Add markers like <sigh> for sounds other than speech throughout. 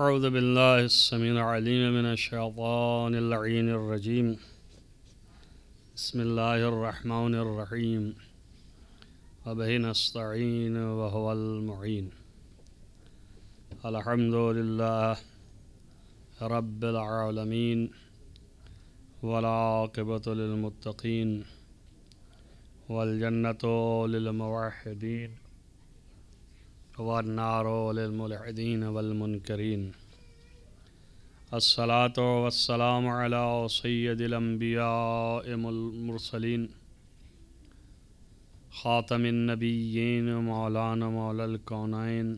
أعوذ بالله السميع العليم من الشيطان اللعين الرجيم بسم الله الرحمن الرحيم وبه نستعين وهو المعين الحمد لله رب العالمين والعاقبة للمتقين والجنة للموحدين غرنارولدین ولمنقرین السلاۃ وسلام سید الانبیاء المرسلین النبیین مولانا مولان موللاقنائین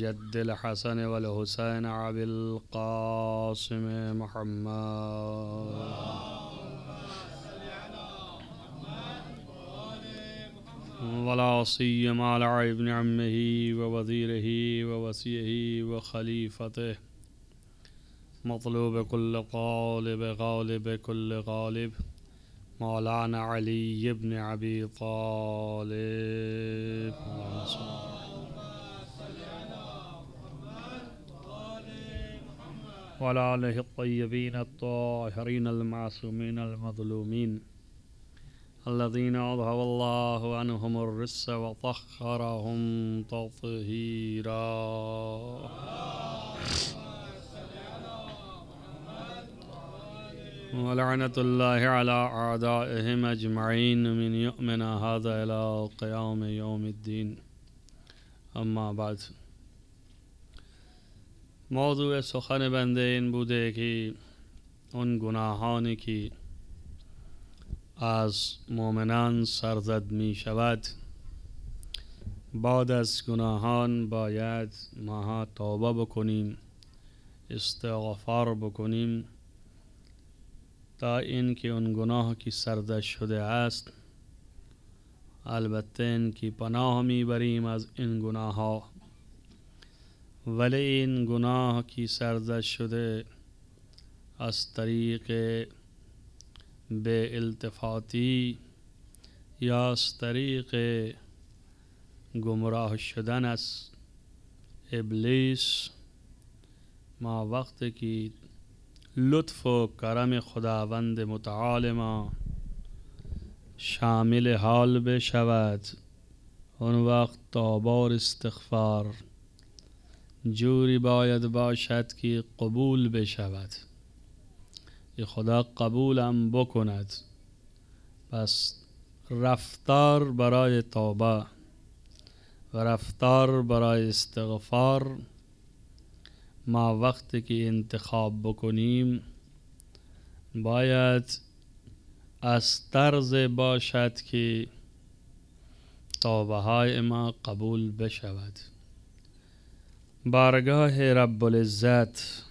جد الحسن و الحسن القاسم محمد ولا سيما على ابن عمه ووزيره ووسيه وخليفته مطلوب كل قالب غالب كل غالب مولانا علي بن أبي طالب اللهم صل وعلى آله الطيبين الطاهرين المعصومين المظلومين الذين أظهر الله عنهم الرس وطهرهم تطهيرا ولعنة الله على أعدائهم أجمعين من يؤمن هذا إلى قيام يوم الدين أما بعد موضوع سخن بندين بوده كي ان گناهانی که از مؤمنان سرزد می شود بعد از گناهان باید ماها توبه بکنیم استغفار بکنیم تا اینکه اون گناه کی سرده شده است البته این که پناه بریم از این گناه ها ولی این گناه کی سرده شده از طریق به التفاتی یا از طریق گمراه شدن از ابلیس ما وقت که لطف و کرم خداوند متعال ما شامل حال بشود اون وقت تابار استغفار جوری باید باشد که قبول بشود که خدا قبولم بکند پس رفتار برای توبه و رفتار برای استغفار ما وقتی که انتخاب بکنیم باید از طرز باشد که توبه های ما قبول بشود بارگاه رب العزت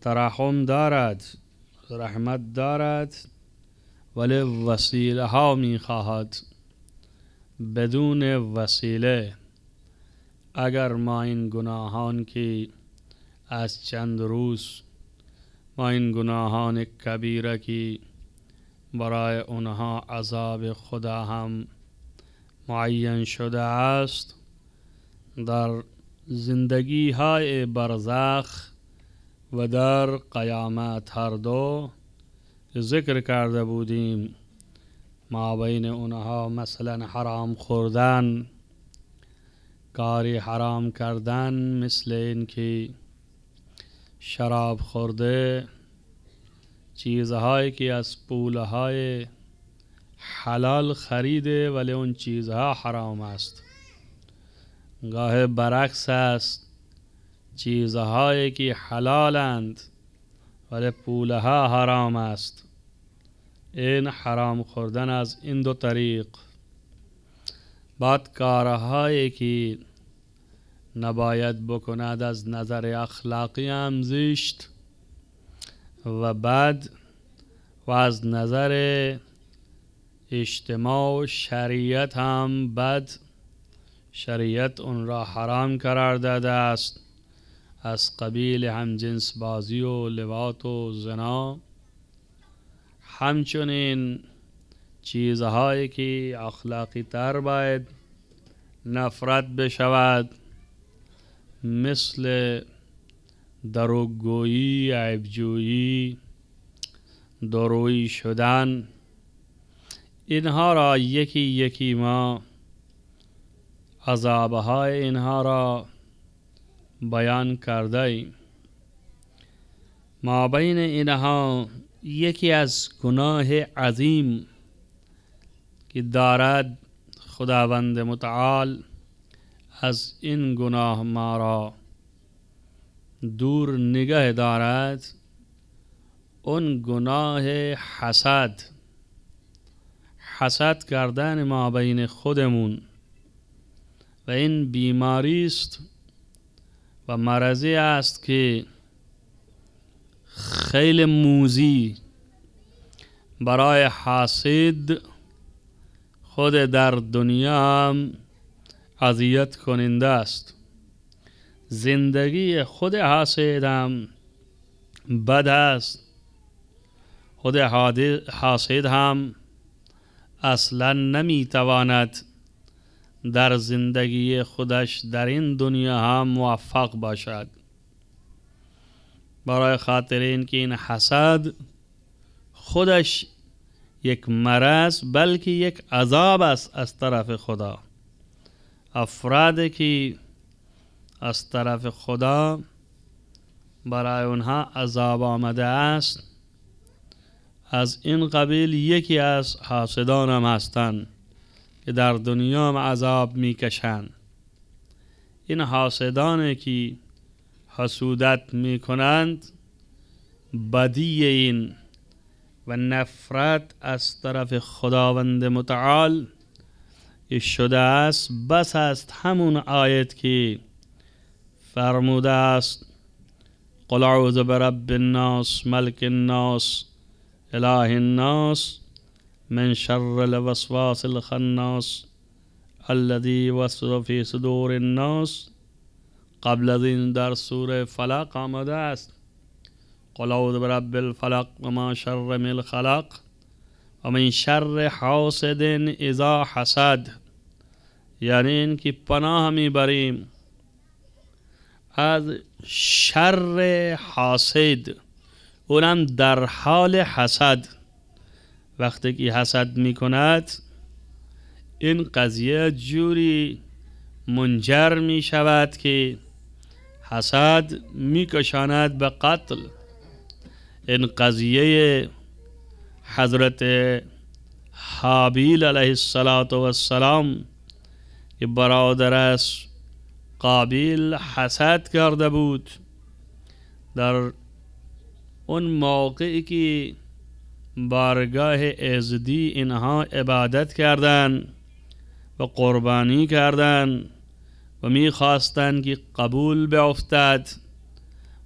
ترحم دارد رحمت دارد ولی وسیله ها می خواهد بدون وسیله اگر ما این گناهان که از چند روز ما این گناهان کبیره که برای اونها عذاب خدا هم معین شده است در زندگی های برزخ و در قیامت هر دو ذکر کرده بودیم ما بین اونها مثلا حرام خوردن کاری حرام کردن مثل اینکه شراب خورده چیزهایی که از پولهای حلال خریده ولی اون چیزها حرام است گاه برعکس است چیزهایی که حلالند ولی پولها حرام است این حرام خوردن از این دو طریق بعد کارهایی که نباید بکند از نظر اخلاقی هم زیشت و بعد و از نظر اجتماع و شریعت هم بد شریعت اون را حرام قرار داده است از قبیل همجنس بازی و لوات و زنا همچنین چیزهایی که اخلاقی تر باید نفرت بشود مثل دروگویی عبجویی دروی شدن اینها را یکی یکی ما عذابهای اینها را بیان کرده ما بین اینها یکی از گناه عظیم که دارد خداوند متعال از این گناه ما را دور نگه دارد اون گناه حسد حسد کردن ما بین خودمون و این بیماری است و مرضی است که خیلی موزی برای حاسد خود در دنیا هم اذیت کننده است زندگی خود حاسد هم بد است خود حاسد هم اصلا نمیتواند در زندگی خودش در این دنیا هم موفق باشد برای خاطر اینکه این حسد خودش یک مرض بلکه یک عذاب است از طرف خدا افرادی که از طرف خدا برای اونها عذاب آمده است از این قبیل یکی از حاسدان هم هستند که در دنیا عذاب میکشند این حاسدانه که حسودت میکنند بدی این و نفرت از طرف خداوند متعال شده است بس است همون آیت که فرموده است قل اعوذ برب الناس ملک الناس اله الناس من شر الوسواس الخناس الذي وسوس في صدور الناس قبل ذين در سوره فلق آمده است قل اعوذ برب الفلق وما شر من الخلق ومن شر حاسد اذا حسد یعنی پناہ پناه بریم از شر حاسد اونم در حال حسد وقتی حسد می کند این قضیه جوری منجر می شود که حسد می کشاند به قتل این قضیه حضرت حابیل علیه السلام که از قابیل حسد کرده بود در اون موقعی که بارگاه ازدی اینها عبادت کردن و قربانی کردن و میخواستند که قبول بیفتد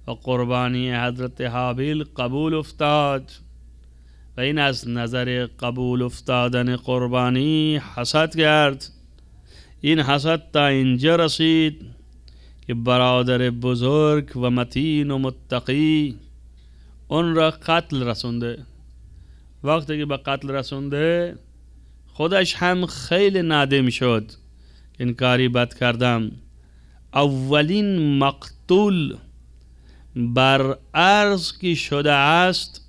و قربانی حضرت حابیل قبول افتاد و این از نظر قبول افتادن قربانی حسد کرد این حسد تا اینجا رسید که برادر بزرگ و متین و متقی اون را قتل رسونده وقتی که به قتل رسونده خودش هم خیلی نادم شد این کاری بد کردم اولین مقتول بر عرض که شده است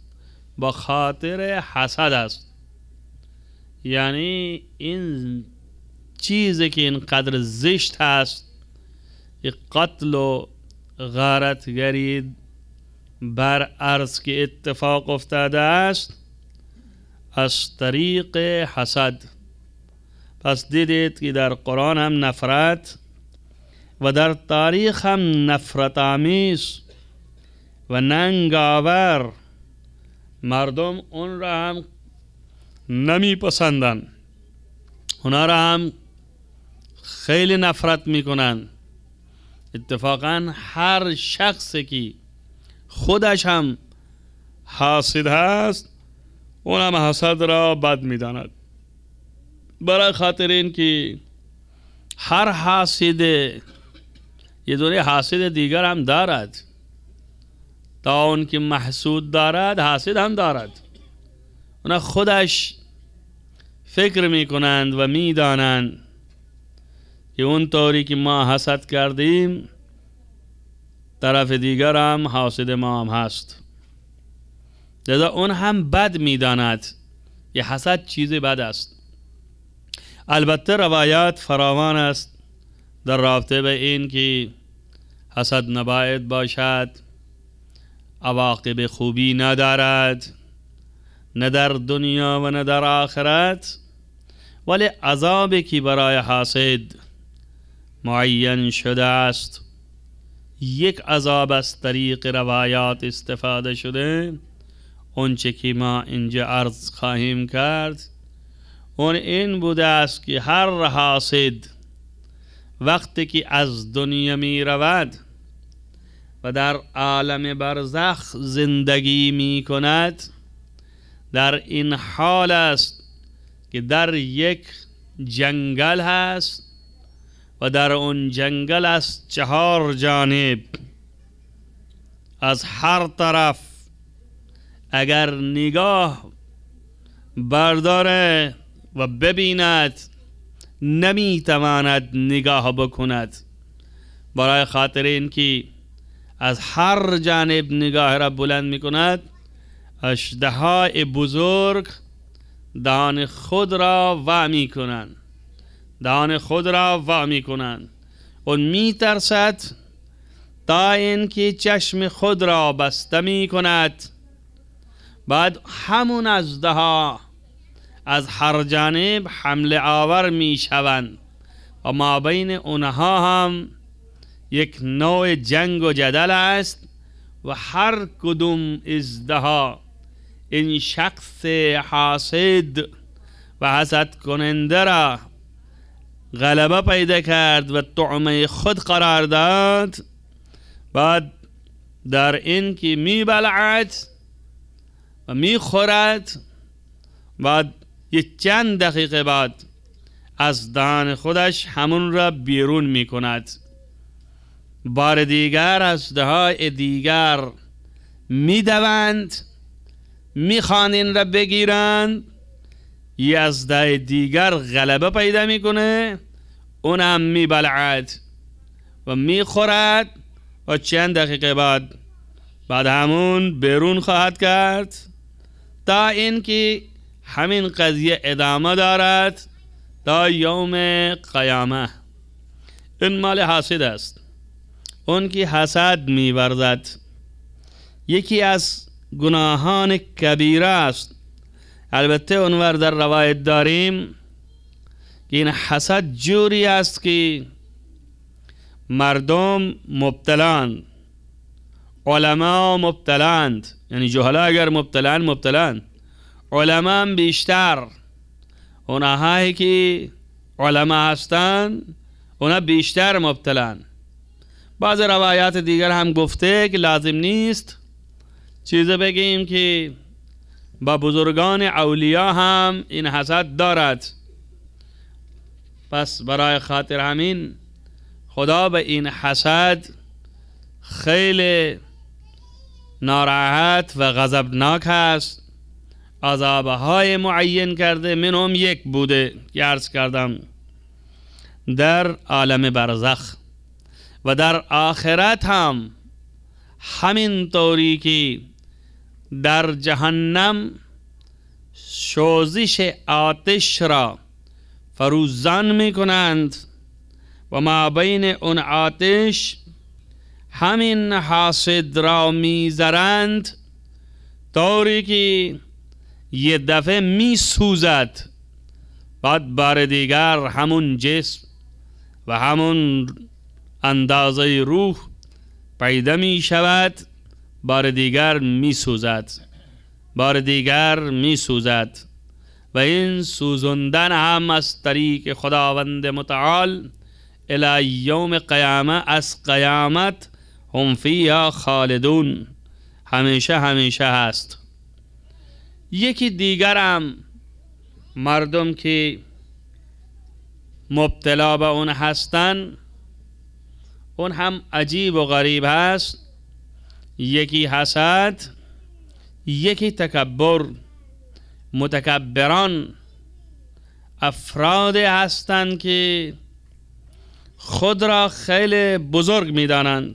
با خاطر حسد است یعنی این چیزی که اینقدر زشت است که قتل و گرید بر عرض که اتفاق افتاده است از طریق حسد پس دیدید که در قرآن هم نفرت و در تاریخ هم نفرت آمیز و ننگ مردم اون را هم نمی پسندن اونا را هم خیلی نفرت میکنن اتفاقا هر شخصی که خودش هم حاسد هست هم حسد را بد میداند برای خاطر این که هر حسد یه دونه حسد دیگر هم دارد تا اون که محسود دارد حسد هم دارد اونا خودش فکر می کنند و می دانند که اون طوری که ما حسد کردیم طرف دیگر هم حاسد ما هم هست لذا اون هم بد میداند یه حسد چیز بد است البته روایات فراوان است در رابطه به این که حسد نباید باشد عواقب خوبی ندارد نه در دنیا و نه در آخرت ولی عذابی که برای حاسد معین شده است یک عذاب از طریق روایات استفاده شده اونچه که ما اینجا عرض خواهیم کرد اون این بوده است که هر حاسد وقتی که از دنیا می رود و در عالم برزخ زندگی می کند در این حال است که در یک جنگل هست و در اون جنگل است چهار جانب از هر طرف اگر نگاه برداره و ببیند نمیتواند نگاه بکند برای خاطر اینکه از هر جانب نگاه را بلند میکند اشدهای بزرگ دان خود را وا میکنند دان خود را وا میکنند اون میترسد تا اینکه چشم خود را بسته میکند بعد همون از دها از هر جانب حمله آور می شوند و ما بین اونها هم یک نوع جنگ و جدل است و هر کدوم ازدها این شخص حاسد و حسد کننده را غلبه پیدا کرد و طعمه خود قرار داد بعد در این که بلعت و میخورد و یه چند دقیقه بعد از دهان خودش همون را بیرون می کند بار دیگر از دهای دیگر میدوند میخوان این را بگیرند یه از دهای دیگر غلبه پیدا میکنه اونم می بلعد و می خورد و چند دقیقه بعد بعد همون بیرون خواهد کرد تا اینکه همین قضیه ادامه دارد تا یوم قیامه این مال حاسد است اون که حسد میورزد یکی از گناهان کبیره است البته اونور در روایت داریم که این حسد جوری است که مردم مبتلان علما مبتلاند یعنی جهلا اگر مبتلان مبتلان علما بیشتر اونهایی که علما هستند اونا بیشتر مبتلان بعض روایات دیگر هم گفته که لازم نیست چیز بگیم که با بزرگان اولیا هم این حسد دارد پس برای خاطر همین خدا به این حسد خیلی ناراحت و غضبناک هست های معین کرده هم یک بوده که کردم در عالم برزخ و در آخرت هم همین طوری که در جهنم شوزش آتش را فروزان می کنند و ما بین اون آتش همین حاسد را میزرند طوری که یه دفعه میسوزد بعد بار دیگر همون جسم و همون اندازه روح پیدا می شود بار دیگر می سوزد بار دیگر می سوزد و این سوزندن هم از طریق خداوند متعال الی یوم قیامه از قیامت هم یا خالدون همیشه همیشه هست یکی دیگرم مردم که مبتلا به اون هستن اون هم عجیب و غریب هست یکی حسد یکی تکبر متکبران افراد هستند که خود را خیلی بزرگ می دانند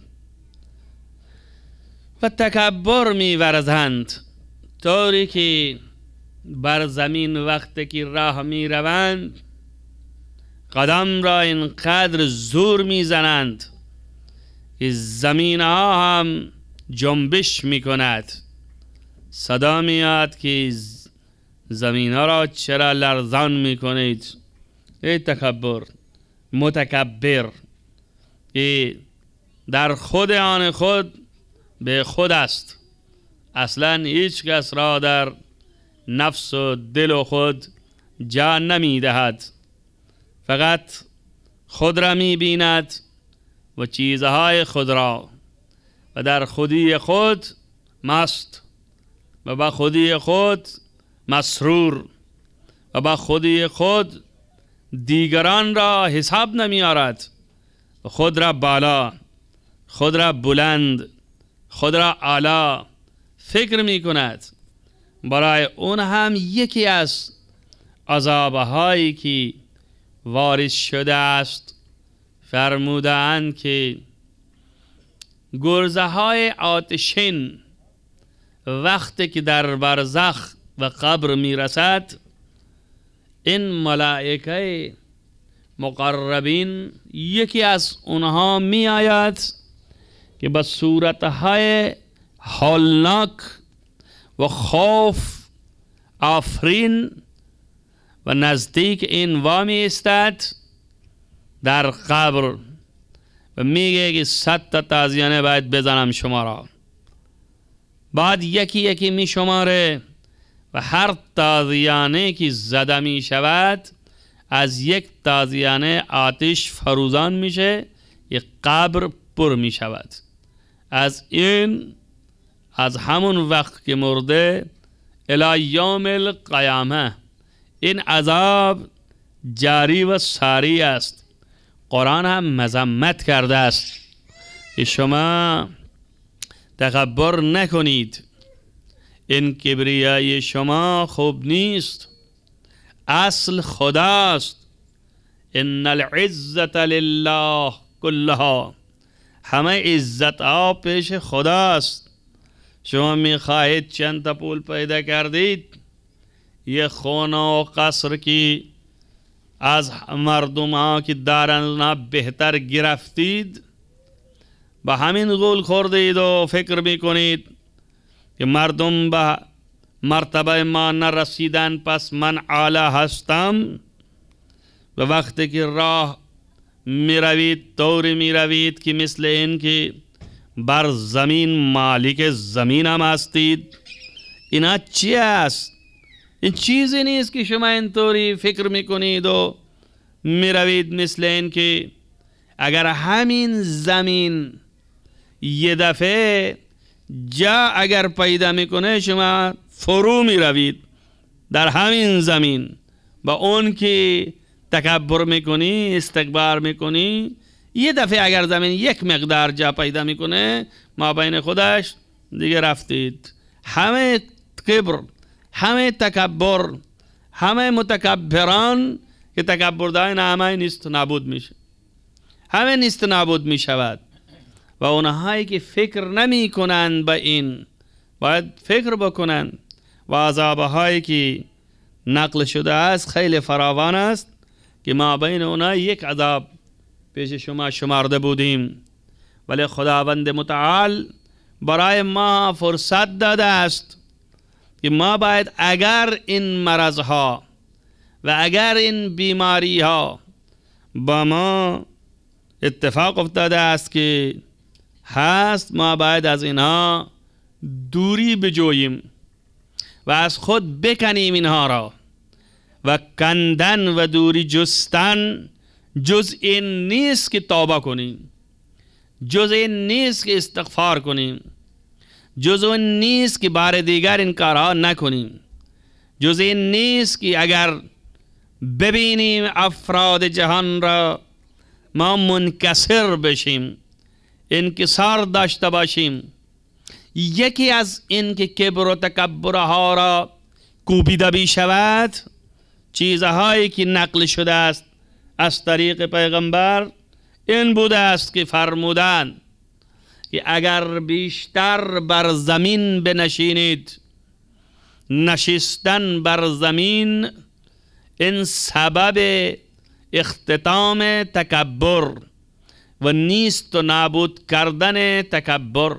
و تکبر میورزند طوری که بر زمین وقتی که راه میروند قدم را اینقدر زور میزنند که زمین ها هم جنبش میکند صدا میاد که زمین ها را چرا لرزان میکنید ای تکبر متکبر که در خود آن خود به خود است اصلا هیچ کس را در نفس و دل و خود جا نمی دهد فقط خود را می بیند و چیزهای خود را و در خودی خود مست و با خودی خود مسرور و با خودی خود دیگران را حساب نمی آرد خود را بالا خود را بلند خود را علا فکر می کند برای اون هم یکی از هایی که وارث شده است فرمودند که گرزه های آتشین وقتی که در برزخ و قبر رسد، این ملائکه مقربین یکی از اونها می آید که به صورتهای حالناک و خوف آفرین و نزدیک این وامی استد در قبر و میگه که صد تا تازیانه باید بزنم شما را بعد یکی یکی می شماره و هر تازیانه که زده می شود از یک تازیانه آتش فروزان میشه یک قبر پر می شود از این از همون وقت که مرده الیام القیامه این عذاب جاری و ساری است قرآن هم مذمت کرده است شما تکبر نکنید این کبریای شما خوب نیست اصل خداست ان العزت لله كلها همه عزت ها پیش خداست شما میخواهید چند تا پول پیدا کردید یه خونه و قصر کی از مردم ها که دارن اونها بهتر گرفتید به همین غول خوردید و فکر میکنید که مردم به مرتبه ما نرسیدن پس من عالی هستم و وقتی که راه میروید طوری میروید که مثل این بر زمین مالک زمین هم هستید اینا چی است این چیزی نیست که شما اینطوری فکر میکنید و میروید مثل این که اگر همین زمین یه دفعه جا اگر پیدا میکنه شما فرو میروید در همین زمین و اون که تکبر میکنی استکبار میکنی یه دفعه اگر زمین یک مقدار جا پیدا میکنه ما بین خودش دیگه رفتید همه قبر، همه تکبر همه متکبران که تکبر دارن همه نیست نابود میشه همه نیست نابود میشود و اونهایی که فکر نمی کنند به این باید فکر بکنند و عذابهایی که نقل شده است خیلی فراوان است که ما بین اونا یک عذاب پیش شما شمارده بودیم ولی خداوند متعال برای ما فرصت داده است که ما باید اگر این مرض ها و اگر این بیماری ها با ما اتفاق افتاده است که هست ما باید از اینها دوری بجوییم و از خود بکنیم اینها را و کندن و دوری جستن جز این نیست که توبه کنیم جز این نیست که استغفار کنیم جز این نیست که بار دیگر این کارا نکنیم جز این نیست که اگر ببینیم افراد جهان را ما منکسر بشیم انکسار داشته باشیم یکی از این که کبر و تکبرها را کوبیده بی شود چیزهایی که نقل شده است از طریق پیغمبر این بوده است که فرمودن که اگر بیشتر بر زمین بنشینید نشستن بر زمین این سبب اختتام تکبر و نیست و نابود کردن تکبر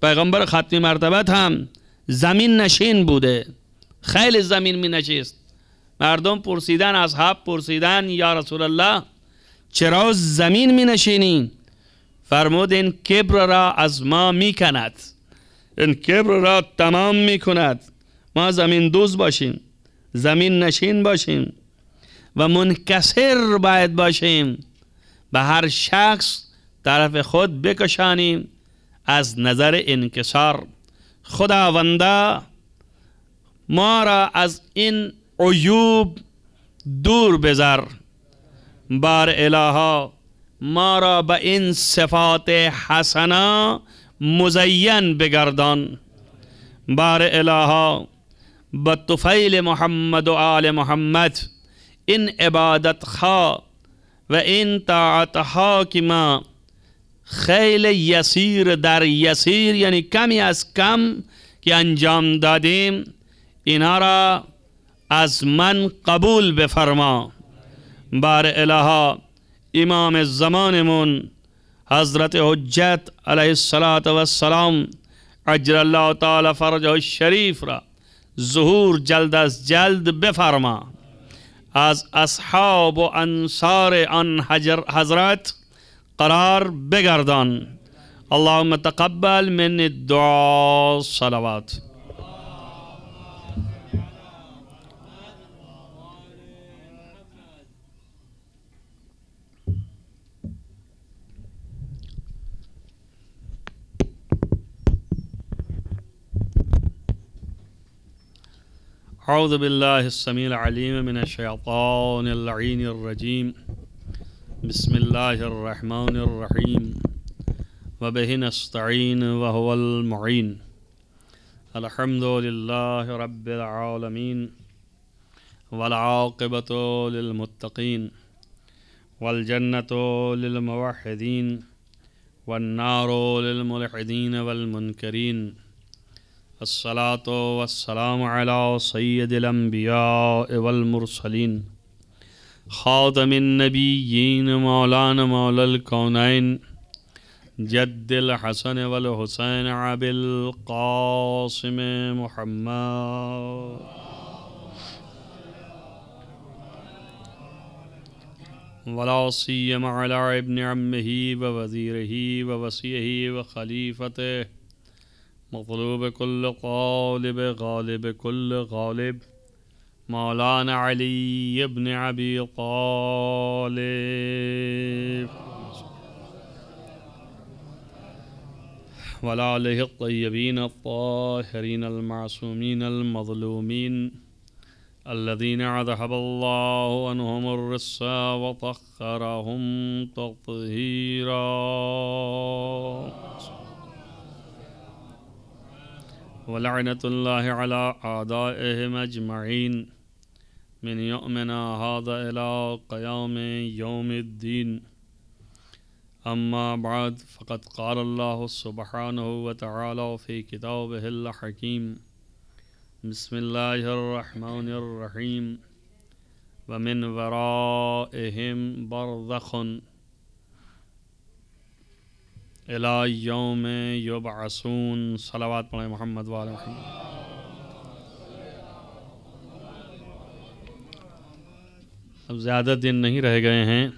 پیغمبر ختمی مرتبت هم زمین نشین بوده خیلی زمین می نشست مردم پرسیدن اصحاب پرسیدن یا رسول الله چرا زمین می نشینی؟ فرمود این کبر را از ما می کند این کبر را تمام می کند ما زمین دوز باشیم زمین نشین باشیم و منکسر باید باشیم به هر شخص طرف خود بکشانیم از نظر انکسار خداونده ما را از این عیوب دور بذار بار الها ما را به این صفات حسنا مزین بگردان بار الها به طفیل محمد و آل محمد این عبادت خواه و این طاعت ها که ما خیلی یسیر در یسیر یعنی کمی از کم که انجام دادیم اینا را از من قبول بفرما بار الها امام زمانمون حضرت حجت علیه الصلاة و عجر الله تعالی فرجه الشریف را ظهور جلد از جلد بفرما از اصحاب و انصار آن حضرت قرار بگردان اللهم تقبل من الدعاء صلوات أعوذ بالله السميع العليم من الشيطان اللعين الرجيم بسم الله الرحمن الرحيم وبه نستعين وهو المعين الحمد لله رب العالمين والعاقبة للمتقين والجنة للموحدين والنار للملحدين والمنكرين السلام وسلام علاؤ سید الانبیاء والمرسلین خاتم النبیین من مولان مول کون جد الحسن والحسین حسین اب محمد ولا سی ابن ابن و بذیر ہی بصی و خلیفت مطلوب كل قالب غالب كل غالب مولانا علي بن أبي طالب وعلى الطيبين الطاهرين المعصومين المظلومين الذين عذب الله عنهم الرسى وطهرهم تطهيرا ولعنة الله على أعدائهم أجمعين من يؤمن هذا إلى قيام يوم الدين أما بعد فقد قال الله سبحانه وتعالى في كتابه الحكيم بسم الله الرحمن الرحيم ومن ورائهم برزخ اللہ یوم یو بحسون سلاوات پڑے محمد وال زیادہ دن نہیں رہ گئے ہیں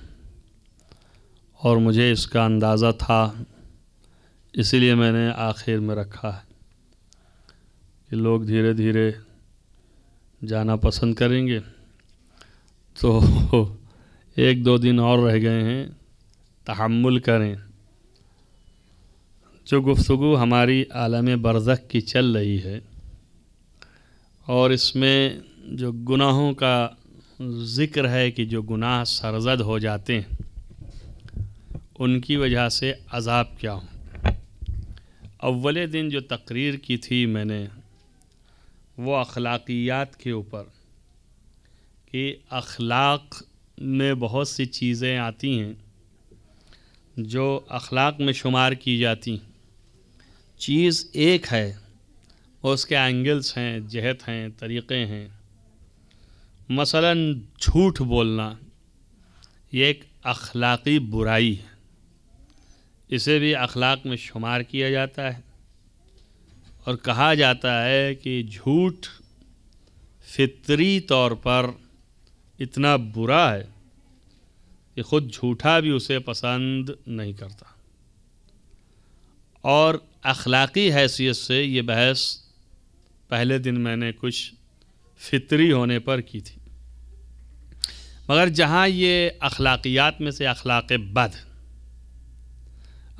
اور مجھے اس کا اندازہ تھا اسی لیے میں نے آخر میں رکھا ہے کہ لوگ دھیرے دھیرے جانا پسند کریں گے تو <laughs> ایک دو دن اور رہ گئے ہیں تحمل کریں جو گفتگو ہماری عالم برزخ کی چل رہی ہے اور اس میں جو گناہوں کا ذکر ہے کہ جو گناہ سرزد ہو جاتے ہیں ان کی وجہ سے عذاب کیا ہوں اول دن جو تقریر کی تھی میں نے وہ اخلاقیات کے اوپر کہ اخلاق میں بہت سی چیزیں آتی ہیں جو اخلاق میں شمار کی جاتی ہیں چیز ایک ہے اور اس کے اینگلس ہیں جہت ہیں طریقے ہیں مثلا جھوٹ بولنا یہ ایک اخلاقی برائی ہے اسے بھی اخلاق میں شمار کیا جاتا ہے اور کہا جاتا ہے کہ جھوٹ فطری طور پر اتنا برا ہے کہ خود جھوٹا بھی اسے پسند نہیں کرتا اور اخلاقی حیثیت سے یہ بحث پہلے دن میں نے کچھ فطری ہونے پر کی تھی مگر جہاں یہ اخلاقیات میں سے اخلاق بد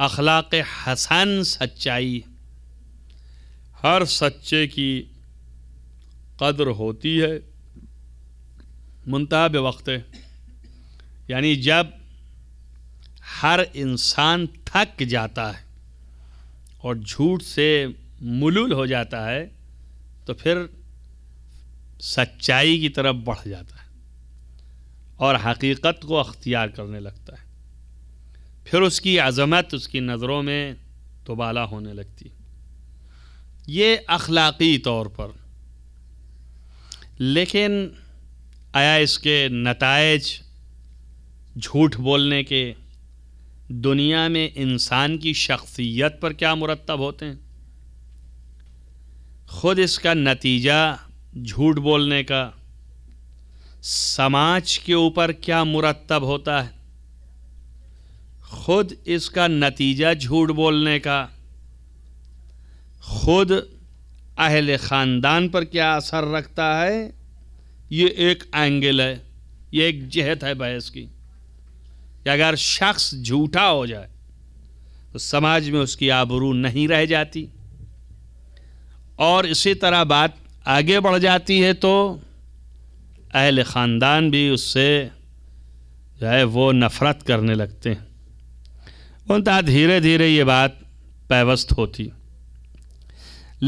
اخلاق حسن سچائی ہر سچے کی قدر ہوتی ہے منتاب وقت یعنی جب ہر انسان تھک جاتا ہے اور جھوٹ سے ملول ہو جاتا ہے تو پھر سچائی کی طرف بڑھ جاتا ہے اور حقیقت کو اختیار کرنے لگتا ہے پھر اس کی عظمت اس کی نظروں میں تبالا ہونے لگتی یہ اخلاقی طور پر لیکن آیا اس کے نتائج جھوٹ بولنے کے دنیا میں انسان کی شخصیت پر کیا مرتب ہوتے ہیں خود اس کا نتیجہ جھوٹ بولنے کا سماج کے اوپر کیا مرتب ہوتا ہے خود اس کا نتیجہ جھوٹ بولنے کا خود اہل خاندان پر کیا اثر رکھتا ہے یہ ایک اینگل ہے یہ ایک جہت ہے بحث کی کہ اگر شخص جھوٹا ہو جائے تو سماج میں اس کی آبرو نہیں رہ جاتی اور اسی طرح بات آگے بڑھ جاتی ہے تو اہل خاندان بھی اس سے جو ہے وہ نفرت کرنے لگتے ہیں انتہا دھیرے دھیرے یہ بات پیوست ہوتی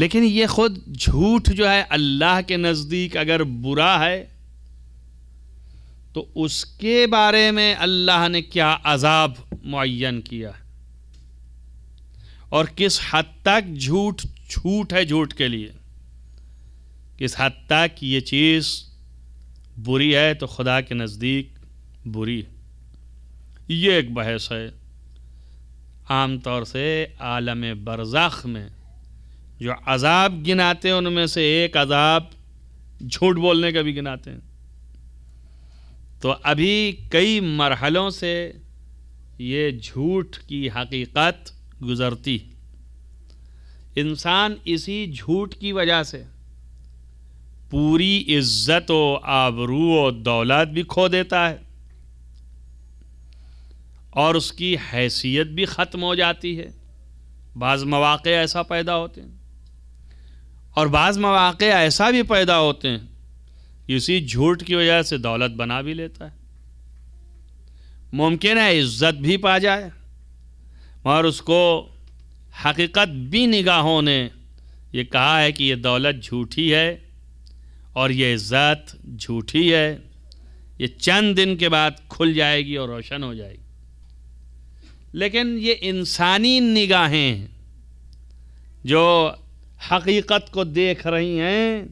لیکن یہ خود جھوٹ جو ہے اللہ کے نزدیک اگر برا ہے تو اس کے بارے میں اللہ نے کیا عذاب معین کیا ہے اور کس حد تک جھوٹ چھوٹ ہے جھوٹ کے لیے کس حد تک یہ چیز بری ہے تو خدا کے نزدیک بری یہ ایک بحث ہے عام طور سے عالم برزخ میں جو عذاب گناتے ہیں ان میں سے ایک عذاب جھوٹ بولنے کا بھی گناتے ہیں تو ابھی کئی مرحلوں سے یہ جھوٹ کی حقیقت گزرتی انسان اسی جھوٹ کی وجہ سے پوری عزت و آبرو و دولت بھی کھو دیتا ہے اور اس کی حیثیت بھی ختم ہو جاتی ہے بعض مواقع ایسا پیدا ہوتے ہیں اور بعض مواقع ایسا بھی پیدا ہوتے ہیں اسی جھوٹ کی وجہ سے دولت بنا بھی لیتا ہے ممکن ہے عزت بھی پا جائے مگر اس کو حقیقت بھی نگاہوں نے یہ کہا ہے کہ یہ دولت جھوٹی ہے اور یہ عزت جھوٹی ہے یہ چند دن کے بعد کھل جائے گی اور روشن ہو جائے گی لیکن یہ انسانی نگاہیں جو حقیقت کو دیکھ رہی ہیں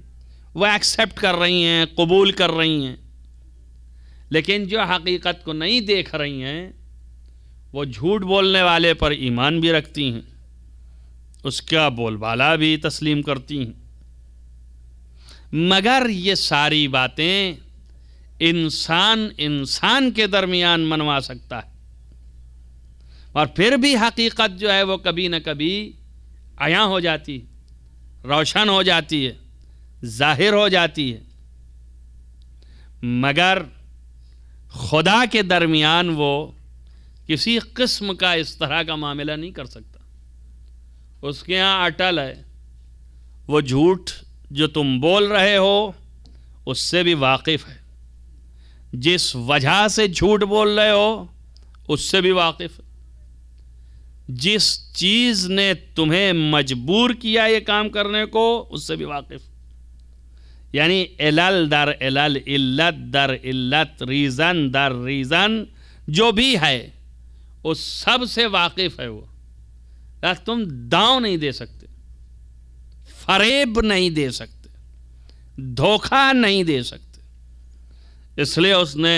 وہ ایکسیپٹ کر رہی ہیں قبول کر رہی ہیں لیکن جو حقیقت کو نہیں دیکھ رہی ہیں وہ جھوٹ بولنے والے پر ایمان بھی رکھتی ہیں اس کا بول بالا بھی تسلیم کرتی ہیں مگر یہ ساری باتیں انسان انسان کے درمیان منوا سکتا ہے اور پھر بھی حقیقت جو ہے وہ کبھی نہ کبھی آیاں ہو جاتی روشن ہو جاتی ہے ظاہر ہو جاتی ہے مگر خدا کے درمیان وہ کسی قسم کا اس طرح کا معاملہ نہیں کر سکتا اس کے ہاں اٹل ہے وہ جھوٹ جو تم بول رہے ہو اس سے بھی واقف ہے جس وجہ سے جھوٹ بول رہے ہو اس سے بھی واقف ہے جس چیز نے تمہیں مجبور کیا یہ کام کرنے کو اس سے بھی واقف یعنی علل در علت در علت ریزن در ریزن جو بھی ہے وہ سب سے واقف ہے وہ تم داؤں نہیں دے سکتے فریب نہیں دے سکتے دھوکہ نہیں دے سکتے اس لیے اس نے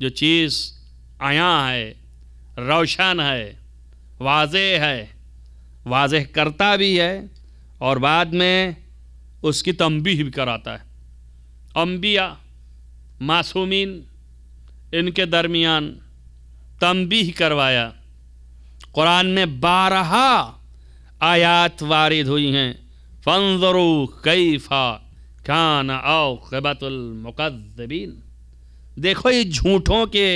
جو چیز آیا ہے روشن ہے واضح ہے واضح کرتا بھی ہے اور بعد میں اس کی تنبیہ بھی کراتا ہے انبیاء معصومین ان کے درمیان تنبیہ کروایا قرآن میں بارہا آیات وارد ہوئی ہیں فنظرو کیفا کان کیا المقذبین دیکھو یہ جھوٹوں کے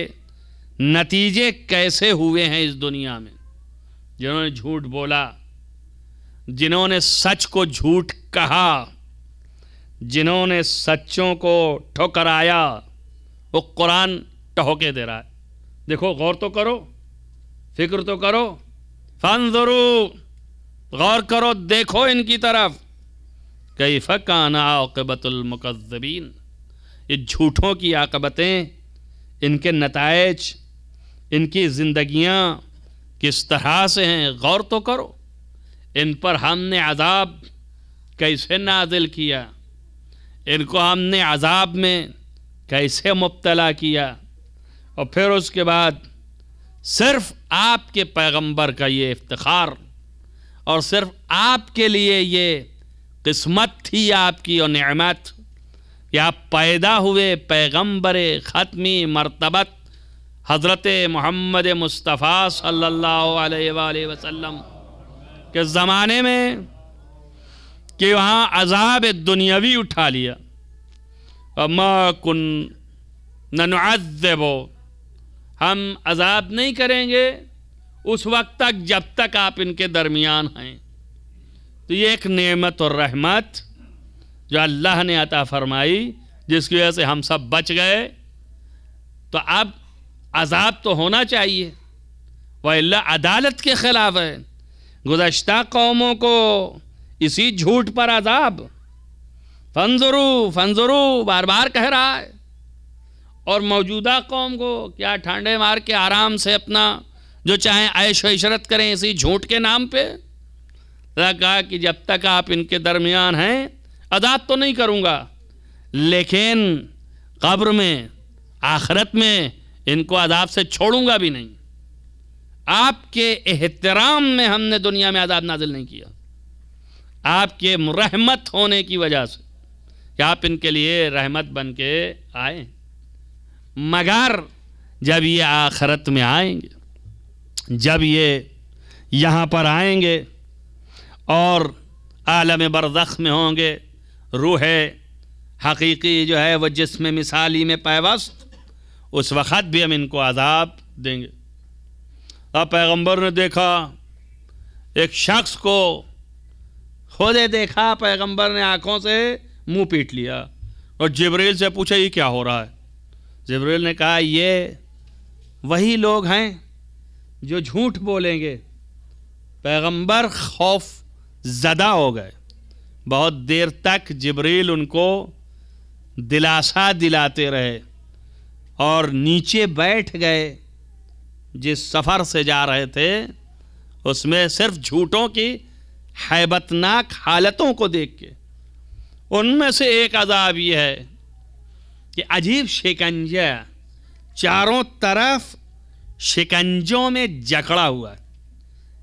نتیجے کیسے ہوئے ہیں اس دنیا میں جنہوں نے جھوٹ بولا جنہوں نے سچ کو جھوٹ کہا جنہوں نے سچوں کو ٹھکرایا وہ قرآن ٹھوکے دے رہا ہے دیکھو غور تو کرو فکر تو کرو فن ضرور غور کرو دیکھو ان کی طرف کئی عقبت المقذبین یہ جھوٹوں کی عاقبتیں ان کے نتائج ان کی زندگیاں کس طرح سے ہیں غور تو کرو ان پر ہم نے عذاب کیسے نازل کیا ان کو ہم نے عذاب میں کیسے مبتلا کیا اور پھر اس کے بعد صرف آپ کے پیغمبر کا یہ افتخار اور صرف آپ کے لیے یہ قسمت تھی آپ کی اور نعمت یا پیدا ہوئے پیغمبر ختمی مرتبت حضرت محمد مصطفیٰ صلی اللہ علیہ وآلہ وسلم کے زمانے میں کہ وہاں عذاب دنیاوی اٹھا لیا ما کن ننعذب ہم عذاب نہیں کریں گے اس وقت تک جب تک آپ ان کے درمیان ہیں تو یہ ایک نعمت اور رحمت جو اللہ نے عطا فرمائی جس کی وجہ سے ہم سب بچ گئے تو اب عذاب تو ہونا چاہیے وہ اللہ عدالت کے خلاف ہے گزشتہ قوموں کو اسی جھوٹ پر عذاب فنزرو فنزرو بار بار کہہ رہا ہے اور موجودہ قوم کو کیا ٹھانڈے مار کے آرام سے اپنا جو چاہیں عیش و عشرت کریں اسی جھوٹ کے نام پہ کہا کہ جب تک آپ ان کے درمیان ہیں عذاب تو نہیں کروں گا لیکن قبر میں آخرت میں ان کو عذاب سے چھوڑوں گا بھی نہیں آپ کے احترام میں ہم نے دنیا میں عذاب نازل نہیں کیا آپ کے رحمت ہونے کی وجہ سے کہ آپ ان کے لیے رحمت بن کے آئے مگر جب یہ آخرت میں آئیں گے جب یہ یہاں پر آئیں گے اور عالم برزخ میں ہوں گے روح حقیقی جو ہے وہ جسم مثالی میں پیوست اس وقت بھی ہم ان کو عذاب دیں گے اور پیغمبر نے دیکھا ایک شخص کو خود دیکھا پیغمبر نے آنکھوں سے منہ پیٹ لیا اور جبریل سے پوچھا یہ کیا ہو رہا ہے جبریل نے کہا یہ وہی لوگ ہیں جو جھوٹ بولیں گے پیغمبر خوف زدہ ہو گئے بہت دیر تک جبریل ان کو دلاسا دلاتے رہے اور نیچے بیٹھ گئے جس سفر سے جا رہے تھے اس میں صرف جھوٹوں کی بت ناک حالتوں کو دیکھ کے ان میں سے ایک عذاب یہ ہے کہ عجیب شکنجہ چاروں طرف شکنجوں میں جکڑا ہوا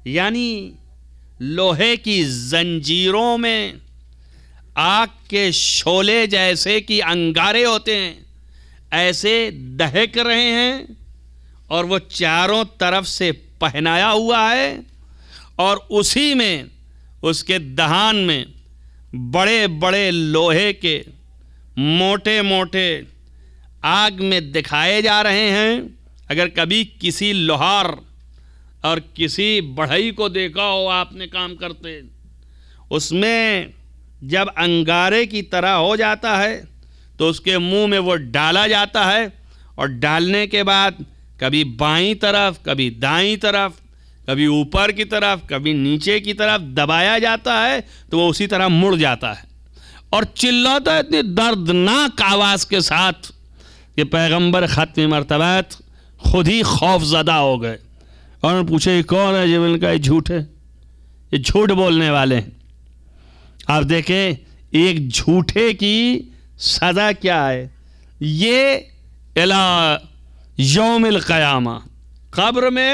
یعنی لوہے کی زنجیروں میں آگ کے شولے جیسے کہ انگارے ہوتے ہیں ایسے دہک رہے ہیں اور وہ چاروں طرف سے پہنایا ہوا ہے اور اسی میں اس کے دہان میں بڑے بڑے لوہے کے موٹے موٹے آگ میں دکھائے جا رہے ہیں اگر کبھی کسی لوہار اور کسی بڑھئی کو دیکھا ہو آپ نے کام کرتے اس میں جب انگارے کی طرح ہو جاتا ہے تو اس کے منہ میں وہ ڈالا جاتا ہے اور ڈالنے کے بعد کبھی بائیں طرف کبھی دائیں طرف کبھی اوپر کی طرف کبھی نیچے کی طرف دبایا جاتا ہے تو وہ اسی طرح مڑ جاتا ہے اور چلاتا ہے اتنی دردناک آواز کے ساتھ کہ پیغمبر ختم مرتبات خود ہی خوف زدہ ہو گئے اور انہوں نے پوچھا یہ کون ہے جب ان کا یہ جھوٹ ہے یہ جھوٹ بولنے والے ہیں آپ دیکھیں ایک جھوٹے کی سزا کیا ہے یہ یوم القیامہ قبر میں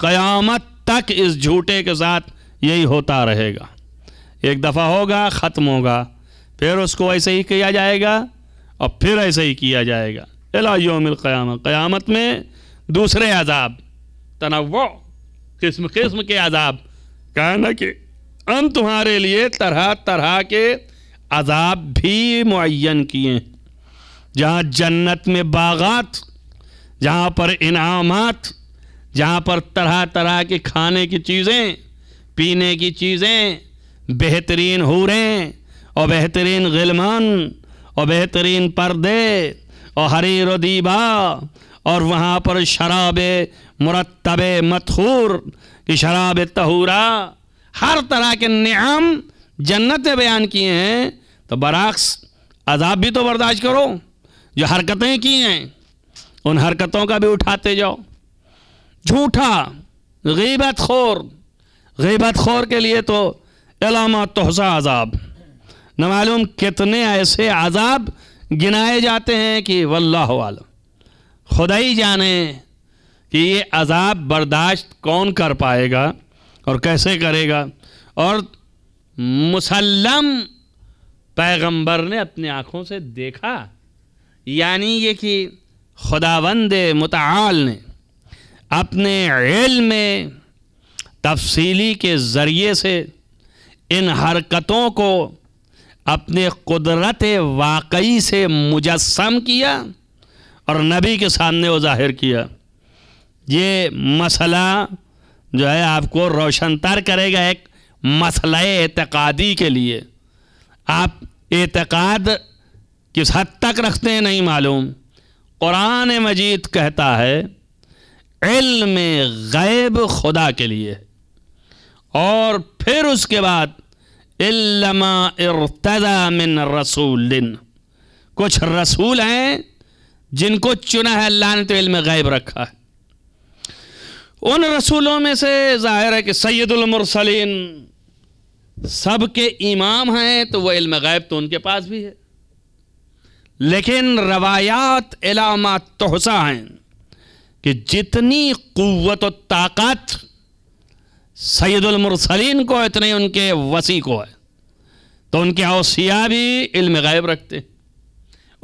قیامت تک اس جھوٹے کے ساتھ یہی ہوتا رہے گا ایک دفعہ ہوگا ختم ہوگا پھر اس کو ایسے ہی کیا جائے گا اور پھر ایسے ہی کیا جائے گا اللہ یوم القیامت قیامت میں دوسرے عذاب تنوع قسم قسم کے عذاب کہنا کہ ہم تمہارے لیے طرح طرح کے عذاب بھی معین کیے ہیں جہاں جنت میں باغات جہاں پر انعامات جہاں پر طرح طرح کی کھانے کی چیزیں پینے کی چیزیں بہترین حوریں اور بہترین غلمان اور بہترین پردے اور حریر و دیبا اور وہاں پر شراب مرتب کی شراب تہورا ہر طرح کے نعم جنت بیان کیے ہیں تو برعکس عذاب بھی تو برداشت کرو جو حرکتیں کی ہیں ان حرکتوں کا بھی اٹھاتے جاؤ جھوٹا غیبت خور غیبت خور کے لیے تو علامہ تحسہ عذاب نہ معلوم کتنے ایسے عذاب گنائے جاتے ہیں کہ واللہ خدا خدائی جانے کہ یہ عذاب برداشت کون کر پائے گا اور کیسے کرے گا اور مسلم پیغمبر نے اپنے آنکھوں سے دیکھا یعنی یہ کہ خداوند متعال نے اپنے علم میں تفصیلی کے ذریعے سے ان حرکتوں کو اپنے قدرت واقعی سے مجسم کیا اور نبی کے سامنے وہ ظاہر کیا یہ مسئلہ جو ہے آپ کو روشن تر کرے گا ایک مسئلہ اعتقادی کے لیے آپ اعتقاد کس حد تک رکھتے ہیں نہیں معلوم قرآن مجید کہتا ہے علم غیب خدا کے لیے اور پھر اس کے بعد علم ارتدا من رسول کچھ رسول ہیں جن کو چنا ہے اللہ نے تو علم غیب رکھا ہے ان رسولوں میں سے ظاہر ہے کہ سید المرسلین سب کے امام ہیں تو وہ علم غیب تو ان کے پاس بھی ہے لیکن روایات علامات تحسہ ہیں کہ جتنی قوت و طاقت سید المرسلین کو ہے اتنے ان کے وسیع کو ہے تو ان کے اوسیا بھی علم غیب رکھتے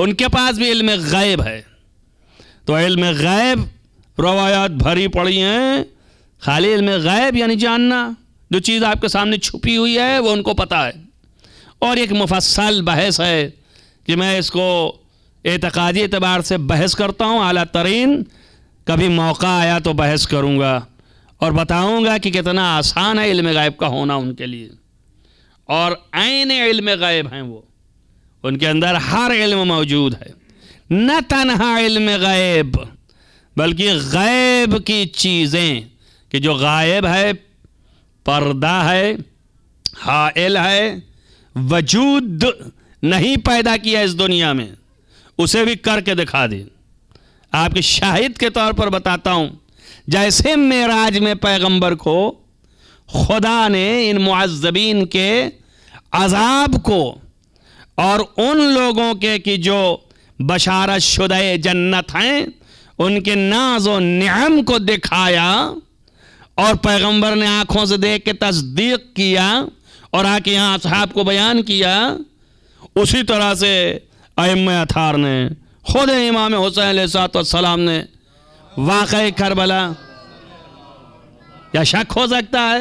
ان کے پاس بھی علم غیب ہے تو علم غیب روایات بھری پڑی ہیں خالی علم غیب یعنی جاننا جو چیز آپ کے سامنے چھپی ہوئی ہے وہ ان کو پتہ ہے اور ایک مفصل بحث ہے کہ میں اس کو اعتقادی اعتبار سے بحث کرتا ہوں اعلیٰ ترین کبھی موقع آیا تو بحث کروں گا اور بتاؤں گا کہ کتنا آسان ہے علم غائب کا ہونا ان کے لیے اور عین علم غائب ہیں وہ ان کے اندر ہر علم موجود ہے نہ تنہا علم غائب بلکہ غائب کی چیزیں کہ جو غائب ہے پردہ ہے حائل ہے وجود نہیں پیدا کیا اس دنیا میں اسے بھی کر کے دکھا دیں آپ کے شاہد کے طور پر بتاتا ہوں جیسے میں پیغمبر کو خدا نے ان معذبین کے عذاب کو اور ان لوگوں کے جو بشارت شدہ جنت ہیں ان کے ناز و نعم کو دکھایا اور پیغمبر نے آنکھوں سے دیکھ کے تصدیق کیا اور آ کے یہاں اصحاب کو بیان کیا اسی طرح سے نے خود امام حسین علیہ السلام والسلام نے واقعی کربلا یا شک ہو سکتا ہے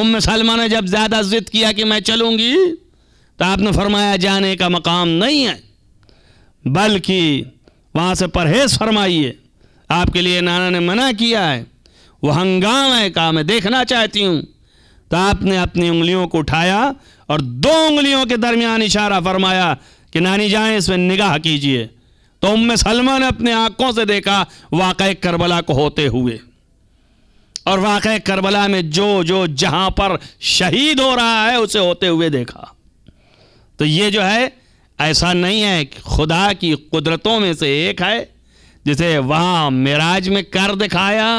ام سلمہ نے جب زیادہ ضد کیا کہ میں چلوں گی تو آپ نے فرمایا جانے کا مقام نہیں ہے بلکہ وہاں سے پرہیز فرمائیے آپ کے لیے نانا نے منع کیا ہے وہ ہنگام ہے کہا میں دیکھنا چاہتی ہوں تو آپ نے اپنی انگلیوں کو اٹھایا اور دو انگلیوں کے درمیان اشارہ فرمایا کہ نانی جائیں اس میں نگاہ کیجئے تو ام سلمہ نے اپنے آنکھوں سے دیکھا واقع کربلا کو ہوتے ہوئے اور واقع کربلا میں جو جو جہاں پر شہید ہو رہا ہے اسے ہوتے ہوئے دیکھا تو یہ جو ہے ایسا نہیں ہے کہ خدا کی قدرتوں میں سے ایک ہے جسے وہاں معراج میں کر دکھایا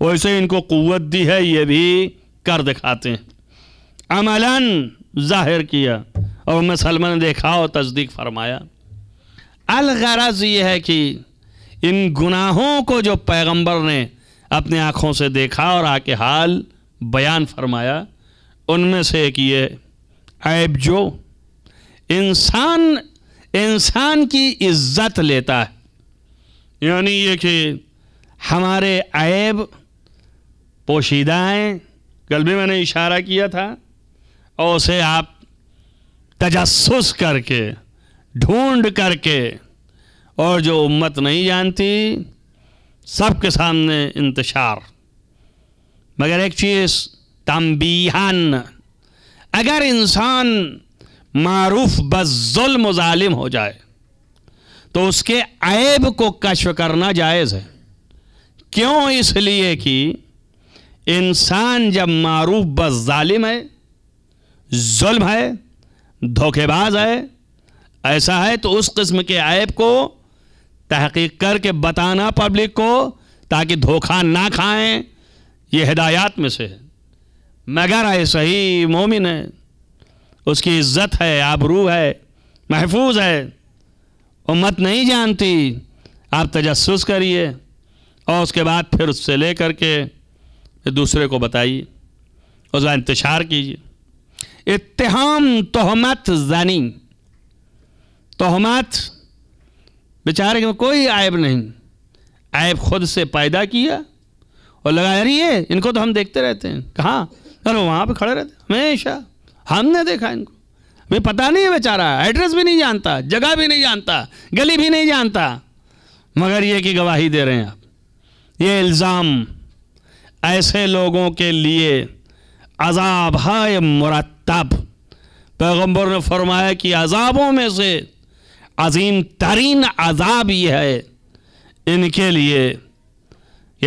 ویسے ان کو قوت دی ہے یہ بھی کر دکھاتے ہیں عملاً ظاہر کیا اور میں سلمہ نے دیکھا اور تصدیق فرمایا الغرض یہ ہے کہ ان گناہوں کو جو پیغمبر نے اپنے آنکھوں سے دیکھا اور آ کے حال بیان فرمایا ان میں سے ایک یہ عیب جو انسان انسان کی عزت لیتا ہے یعنی یہ کہ ہمارے عیب پوشیدہ ہیں کل بھی میں نے اشارہ کیا تھا اور اسے آپ تجسس کر کے ڈھونڈ کر کے اور جو امت نہیں جانتی سب کے سامنے انتشار مگر ایک چیز تمبیحان اگر انسان معروف بس ظلم و ظالم ہو جائے تو اس کے عیب کو کشف کرنا جائز ہے کیوں اس لیے کہ انسان جب معروف بس ظالم ہے ظلم ہے دھوکے باز ہے ایسا ہے تو اس قسم کے عیب کو تحقیق کر کے بتانا پبلک کو تاکہ دھوکہ نہ کھائیں یہ ہدایات میں سے ہے مگر ہے صحیح مومن ہے اس کی عزت ہے آبرو ہے محفوظ ہے امت نہیں جانتی آپ تجسس کریے اور اس کے بعد پھر اس سے لے کر کے دوسرے کو بتائیے اس کا انتشار کیجیے اتہام تہمت زنی توہمات بیچارے کے کوئی عائب نہیں عائب خود سے پیدا کیا اور لگا رہی ہے ان کو تو ہم دیکھتے رہتے ہیں کہاں ارے وہاں پہ کھڑے رہتے ہیں ہمیشہ ہم نے دیکھا ان کو ہمیں پتہ نہیں ہے بیچارہ ایڈریس بھی نہیں جانتا جگہ بھی نہیں جانتا گلی بھی نہیں جانتا مگر یہ کہ گواہی دے رہے ہیں آپ یہ الزام ایسے لوگوں کے لیے عذاب ہے مرتب پیغمبر نے فرمایا کہ عذابوں میں سے عظیم ترین عذاب یہ ہے ان کے لیے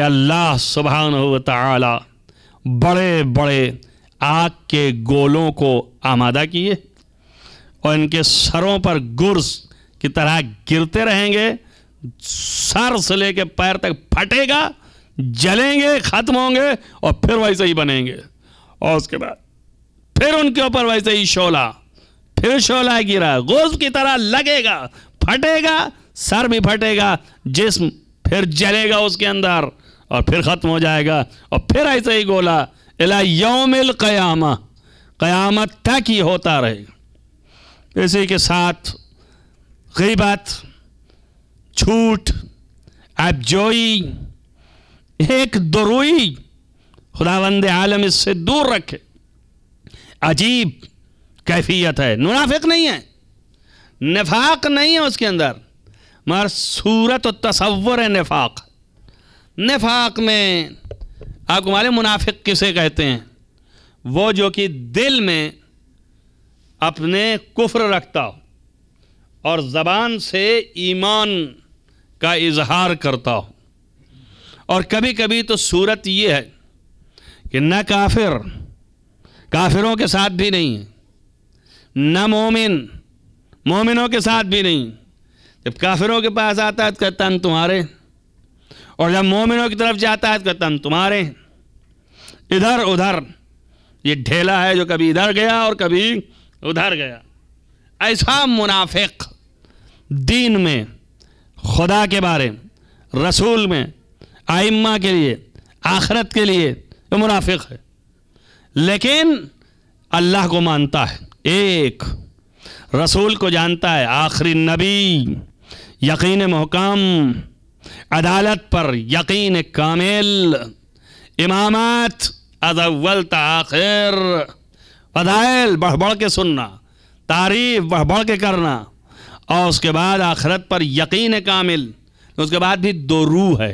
اللہ و تعالی بڑے بڑے آگ کے گولوں کو آمادہ کیے اور ان کے سروں پر گرس کی طرح گرتے رہیں گے سر سے لے کے پیر تک پھٹے گا جلیں گے ختم ہوں گے اور پھر ویسے ہی بنیں گے اور اس کے بعد پھر ان کے اوپر ویسے ہی شولہ پھر شولہ گرا غزب کی طرح لگے گا پھٹے گا سر بھی پھٹے گا جسم پھر جلے گا اس کے اندر اور پھر ختم ہو جائے گا اور پھر ایسے ہی گولا الہ یوم القیامہ قیامت تک ہی ہوتا رہے گا اسی کے ساتھ غیبت چھوٹ اب جوئی ایک دروئی خداوند عالم اس سے دور رکھے عجیب کیفیت ہے منافق نہیں ہے نفاق نہیں ہے اس کے اندر مگر صورت و تصور ہے نفاق نفاق میں آپ کو معلوم منافق کسے کہتے ہیں وہ جو کہ دل میں اپنے کفر رکھتا ہو اور زبان سے ایمان کا اظہار کرتا ہو اور کبھی کبھی تو صورت یہ ہے کہ نہ کافر کافروں کے ساتھ بھی نہیں ہے نہ مومن مومنوں کے ساتھ بھی نہیں جب کافروں کے پاس آتا ہے تو کیا تن تمہارے اور جب مومنوں کی طرف جاتا ہے تو تن تمہارے ادھر ادھر یہ ڈھیلا ہے جو کبھی ادھر گیا اور کبھی ادھر گیا ایسا منافق دین میں خدا کے بارے رسول میں آئمہ کے لیے آخرت کے لیے یہ منافق ہے لیکن اللہ کو مانتا ہے ایک رسول کو جانتا ہے آخری نبی یقین محکم عدالت پر یقین کامل امامات تا تاخیر ودائل بڑھ بڑھ کے سننا تعریف بڑھ بڑھ کے کرنا اور اس کے بعد آخرت پر یقین کامل اس کے بعد بھی دو روح ہے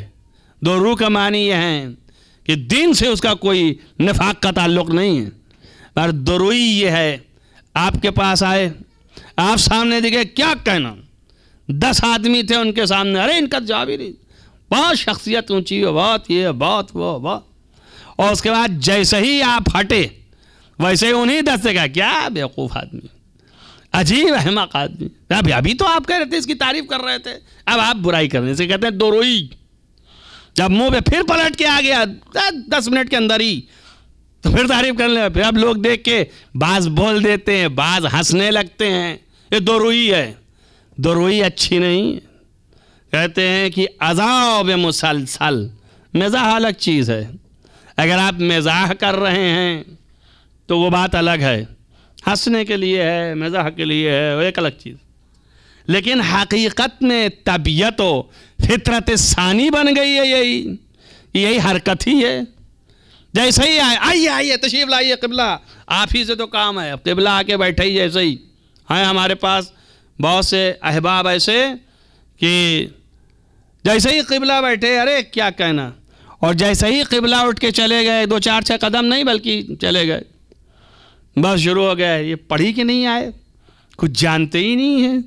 دو روح کا معنی یہ ہے کہ دین سے اس کا کوئی نفاق کا تعلق نہیں ہے اور دروئی یہ ہے آپ کے پاس آئے آپ سامنے دکھے کیا کہنا دس آدمی تھے ان کے سامنے ارے ان کا جواب ہی نہیں بہت شخصیت اونچی بہت بہت بہت یہ وہ اور اس کے بعد جیسے ہی آپ ہٹے ویسے ہی انہیں دس دے گا کیا بیوقوف آدمی عجیب احمق آدمی اب ابھی تو آپ کہہ رہے تھے اس کی تعریف کر رہے تھے اب آپ برائی کرنے سے کہتے ہیں دو روئی جب منہ پہ پھر پلٹ کے آ گیا دس منٹ کے اندر ہی تو پھر تعریف کر لیں پھر اب لوگ دیکھ کے بعض بول دیتے ہیں بعض ہنسنے لگتے ہیں یہ روئی ہے روئی اچھی نہیں کہتے ہیں کہ عذاب مسلسل مزاح الگ چیز ہے اگر آپ مزاح کر رہے ہیں تو وہ بات الگ ہے ہنسنے کے لیے ہے مزاح کے لیے ہے وہ ایک الگ چیز لیکن حقیقت میں طبیعت و فطرت ثانی بن گئی ہے یہی یہی حرکت ہی ہے جیسے ہی آئے آئیے آئیے تشریف لائیے قبلہ آپ ہی سے تو کام ہے قبلہ آ کے بیٹھے ہی جیسے ہی ہیں ہمارے پاس بہت سے احباب ایسے کہ جیسے ہی قبلہ بیٹھے ارے کیا کہنا اور جیسے ہی قبلہ اٹھ کے چلے گئے دو چار چھ قدم نہیں بلکہ چلے گئے بس شروع ہو گیا یہ پڑھی کہ نہیں آئے کچھ جانتے ہی نہیں ہیں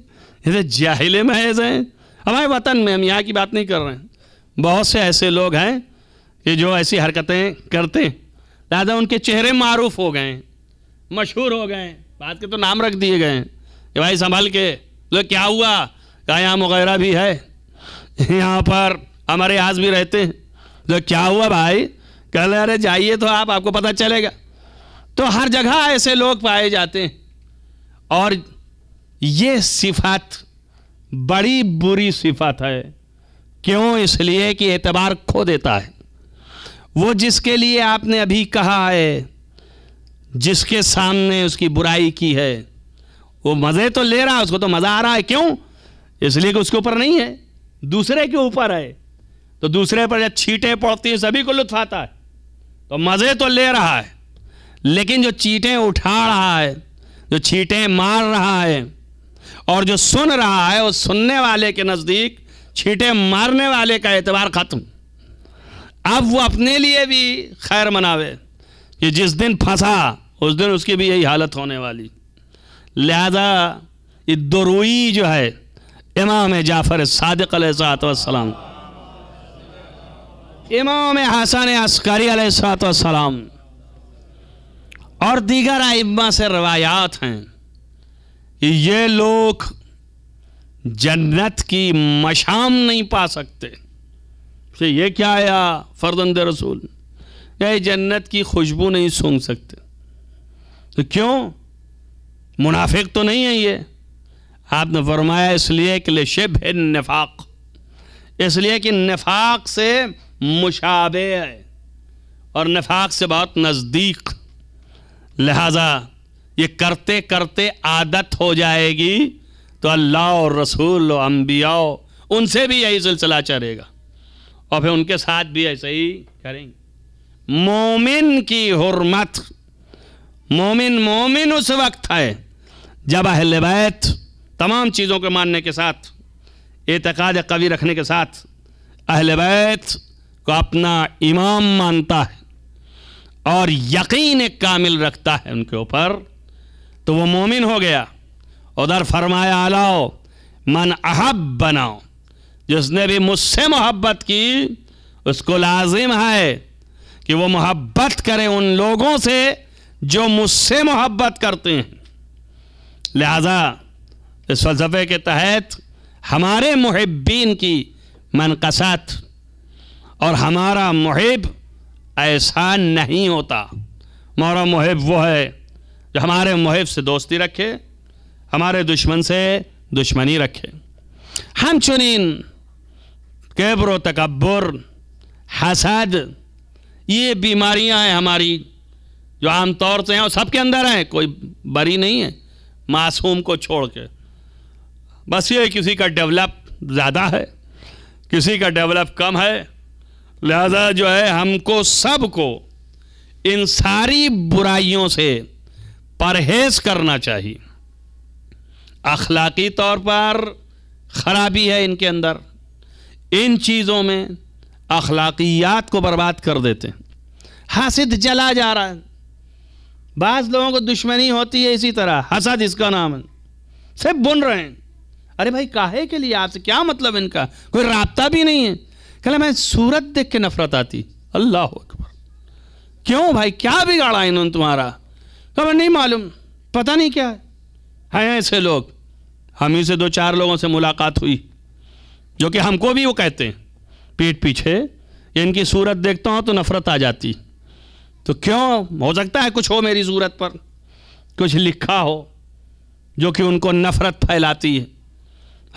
جیسے جاہل محض ہیں ہمارے وطن میں ہم یہاں کی بات نہیں کر رہے ہیں بہت سے ایسے لوگ ہیں یہ جو ایسی حرکتیں کرتے لہذا ان کے چہرے معروف ہو گئے ہیں مشہور ہو گئے ہیں بات کے تو نام رکھ دیے گئے ہیں کہ بھائی سنبھل کے لوگ کیا ہوا یہاں وغیرہ بھی ہے یہاں پر ہمارے آس بھی رہتے ہیں تو کیا ہوا بھائی کہہ لے ارے جائیے تو آپ آپ کو پتہ چلے گا تو ہر جگہ ایسے لوگ پائے جاتے ہیں اور یہ صفت بڑی بری صفت ہے کیوں اس لیے کہ اعتبار کھو دیتا ہے وہ جس کے لیے آپ نے ابھی کہا ہے جس کے سامنے اس کی برائی کی ہے وہ مزے تو لے رہا ہے اس کو تو مزہ آ رہا ہے کیوں اس لیے کہ اس کے اوپر نہیں ہے دوسرے کے اوپر ہے تو دوسرے پر جب چھیٹیں پڑتی ہیں سبھی کو لطف آتا ہے تو مزے تو لے رہا ہے لیکن جو چیٹیں اٹھا رہا ہے جو چھیٹیں مار رہا ہے اور جو سن رہا ہے وہ سننے والے کے نزدیک چھیٹیں مارنے والے کا اعتبار ختم اب وہ اپنے لیے بھی خیر مناوے کہ جس دن پھنسا اس دن اس کی بھی یہی حالت ہونے والی لہذا یہ دروئی جو ہے امام جعفر صادق علیہ السلام والسلام امام حسن عسکری علیہ السلام والسلام اور دیگر ائمہ سے روایات ہیں یہ لوگ جنت کی مشام نہیں پا سکتے کہ یہ کیا آیا فردند رسول کہ جنت کی خوشبو نہیں سونگ سکتے تو کیوں منافق تو نہیں ہے یہ آپ نے فرمایا اس لیے کہ لشب ہے نفاق اس لیے کہ نفاق سے مشابہ ہے اور نفاق سے بہت نزدیک لہٰذا یہ کرتے کرتے عادت ہو جائے گی تو اللہ اور رسول و انبیاء ان سے بھی یہی سلسلہ چلے گا اور پھر ان کے ساتھ بھی ایسے ہی کریں گے مومن کی حرمت مومن مومن اس وقت ہے جب اہل بیت تمام چیزوں کے ماننے کے ساتھ اعتقاد قوی رکھنے کے ساتھ اہل بیت کو اپنا امام مانتا ہے اور یقین کامل رکھتا ہے ان کے اوپر تو وہ مومن ہو گیا ادھر فرمایا لاؤ من احب بناؤ جس نے بھی مجھ سے محبت کی اس کو لازم ہے کہ وہ محبت کرے ان لوگوں سے جو مجھ سے محبت کرتے ہیں لہذا اس فلسفے کے تحت ہمارے محبین کی منقصت اور ہمارا محب ایسا نہیں ہوتا مورا محب وہ ہے جو ہمارے محب سے دوستی رکھے ہمارے دشمن سے دشمنی رکھے ہم چنین کیبر و تکبر حسد یہ بیماریاں ہیں ہماری جو عام طور سے ہیں اور سب کے اندر ہیں کوئی بری نہیں ہے معصوم کو چھوڑ کے بس یہ کسی کا ڈیولپ زیادہ ہے کسی کا ڈیولپ کم ہے لہذا جو ہے ہم کو سب کو ان ساری برائیوں سے پرہیز کرنا چاہیے اخلاقی طور پر خرابی ہے ان کے اندر ان چیزوں میں اخلاقیات کو برباد کر دیتے ہیں حسد جلا جا رہا ہے بعض لوگوں کو دشمنی ہوتی ہے اسی طرح حسد اس کا نام ہے سب بن رہے ہیں ارے بھائی کاہے کے لیے آپ سے کیا مطلب ان کا کوئی رابطہ بھی نہیں ہے کہلے میں صورت دیکھ کے نفرت آتی اللہ اکبر کیوں بھائی کیا بگاڑا انہوں نے تمہارا کہ نہیں معلوم پتہ نہیں کیا ہے ہیں ایسے لوگ ہم ہی سے دو چار لوگوں سے ملاقات ہوئی جو کہ ہم کو بھی وہ کہتے ہیں پیٹ پیچھے یا ان کی صورت دیکھتا ہوں تو نفرت آ جاتی تو کیوں ہو سکتا ہے کچھ ہو میری صورت پر کچھ لکھا ہو جو کہ ان کو نفرت پھیلاتی ہے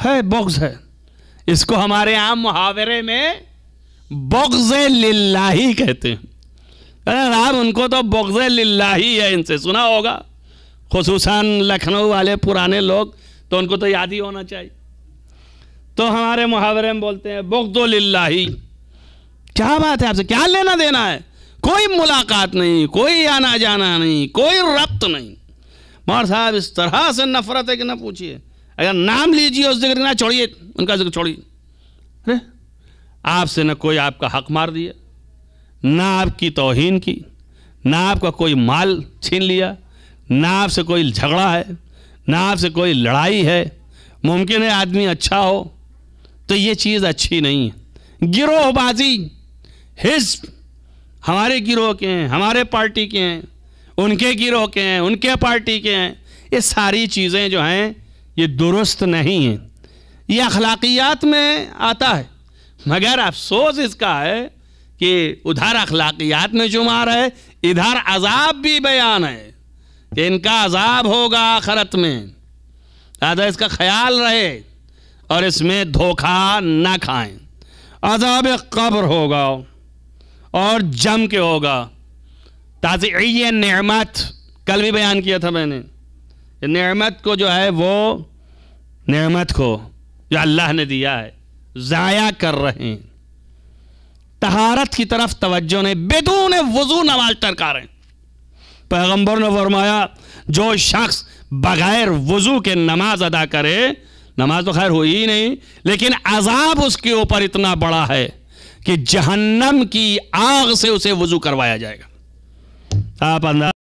ہے بغض ہے اس کو ہمارے عام محاورے میں بغض للہ ہی کہتے ہیں ارے ان کو تو بغض للہ ہی ہے ان سے سنا ہوگا خصوصاً لکھنؤ والے پرانے لوگ تو ان کو تو یاد ہی ہونا چاہیے تو ہمارے محاورے میں بولتے ہیں بغد للہ کیا بات ہے آپ سے کیا لینا دینا ہے کوئی ملاقات نہیں کوئی آنا جانا نہیں کوئی ربط نہیں مار صاحب اس طرح سے نفرت ہے کہ نہ پوچھئے اگر نام لیجئے اس ذکر نہ چھوڑیے ان کا ذکر چھوڑیے ارے آپ سے نہ کوئی آپ کا حق مار دیا نہ آپ کی توہین کی نہ آپ کا کوئی مال چھین لیا نہ آپ سے کوئی جھگڑا ہے نہ آپ سے کوئی لڑائی ہے ممکن ہے آدمی اچھا ہو تو یہ چیز اچھی نہیں ہے گروہ بازی حزب ہمارے گروہ کے ہیں ہمارے پارٹی کے ہیں ان کے گروہ کے ہیں ان کے پارٹی کے ہیں یہ ساری چیزیں جو ہیں یہ درست نہیں ہیں یہ اخلاقیات میں آتا ہے مگر افسوس اس کا ہے کہ ادھر اخلاقیات میں شمار ہے ادھر عذاب بھی بیان ہے کہ ان کا عذاب ہوگا آخرت میں دادا اس کا خیال رہے اور اس میں دھوکہ نہ کھائیں عذاب قبر ہوگا اور جم کے ہوگا تازعی نعمت کل بھی بیان کیا تھا میں نے نعمت کو جو ہے وہ نعمت کو جو اللہ نے دیا ہے ضائع کر رہے ہیں تہارت کی طرف توجہ نے بدون وضو نماز ہیں پیغمبر نے فرمایا جو شخص بغیر وضو کے نماز ادا کرے نماز تو خیر ہوئی نہیں لیکن عذاب اس کے اوپر اتنا بڑا ہے کہ جہنم کی آگ سے اسے وضو کروایا جائے گا آپ انداز